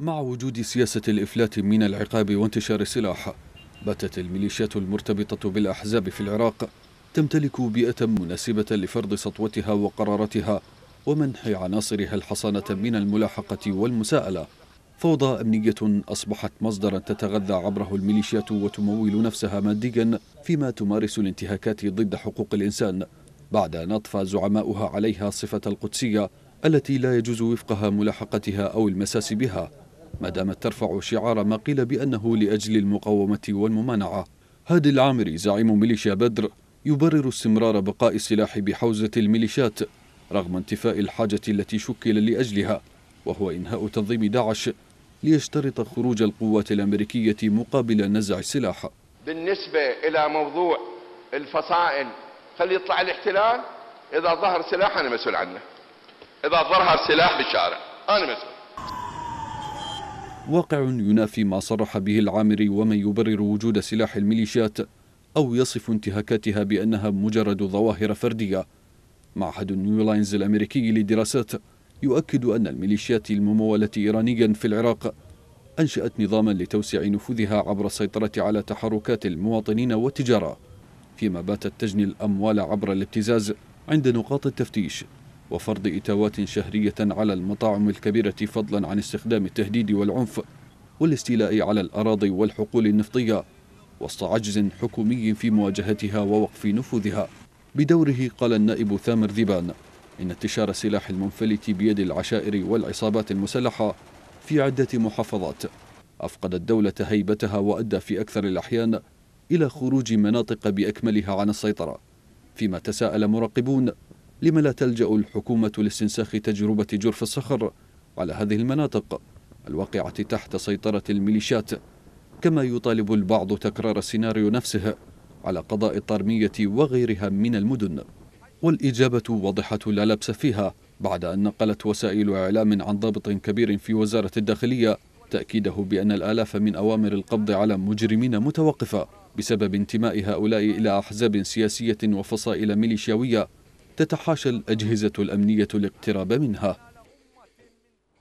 مع وجود سياسة الإفلات من العقاب وانتشار السلاح باتت الميليشيات المرتبطة بالأحزاب في العراق تمتلك بيئة مناسبة لفرض سطوتها وقراراتها ومنح عناصرها الحصانة من الملاحقة والمساءلة فوضى أمنية أصبحت مصدرا تتغذى عبره الميليشيات وتمول نفسها ماديا فيما تمارس الانتهاكات ضد حقوق الإنسان بعد أن أطفى زعماؤها عليها صفة القدسية التي لا يجوز وفقها ملاحقتها أو المساس بها ما دامت ترفع شعار ما قيل بأنه لأجل المقاومة والممانعة هادي العامري زعيم ميليشيا بدر يبرر استمرار بقاء السلاح بحوزة الميليشيات رغم انتفاء الحاجة التي شكل لأجلها وهو إنهاء تنظيم داعش ليشترط خروج القوات الأمريكية مقابل نزع السلاح بالنسبة إلى موضوع الفصائل خلي يطلع الاحتلال إذا ظهر سلاح أنا مسؤول عنه إذا ظهر سلاح بالشارع أنا مسؤول واقع ينافي ما صرح به العامري ومن يبرر وجود سلاح الميليشيات أو يصف انتهاكاتها بأنها مجرد ظواهر فردية معهد نيولاينز الأمريكي للدراسات يؤكد أن الميليشيات الممولة إيرانيا في العراق أنشأت نظاما لتوسيع نفوذها عبر السيطرة على تحركات المواطنين والتجارة فيما باتت تجني الأموال عبر الابتزاز عند نقاط التفتيش وفرض إتاوات شهرية على المطاعم الكبيرة فضلا عن استخدام التهديد والعنف والاستيلاء على الأراضي والحقول النفطية وسط عجز حكومي في مواجهتها ووقف نفوذها بدوره قال النائب ثامر ذبان إن انتشار السلاح المنفلت بيد العشائر والعصابات المسلحة في عدة محافظات أفقد الدولة هيبتها وأدى في أكثر الأحيان إلى خروج مناطق بأكملها عن السيطرة فيما تساءل مراقبون لما لا تلجأ الحكومة لاستنساخ تجربة جرف الصخر على هذه المناطق الواقعة تحت سيطرة الميليشيات كما يطالب البعض تكرار السيناريو نفسه على قضاء الطرمية وغيرها من المدن والإجابة واضحة لا لبس فيها بعد أن نقلت وسائل إعلام عن ضابط كبير في وزارة الداخلية تأكيده بأن الآلاف من أوامر القبض على مجرمين متوقفة بسبب انتماء هؤلاء إلى أحزاب سياسية وفصائل ميليشياوية تتحاشى الأجهزة الأمنية الاقتراب منها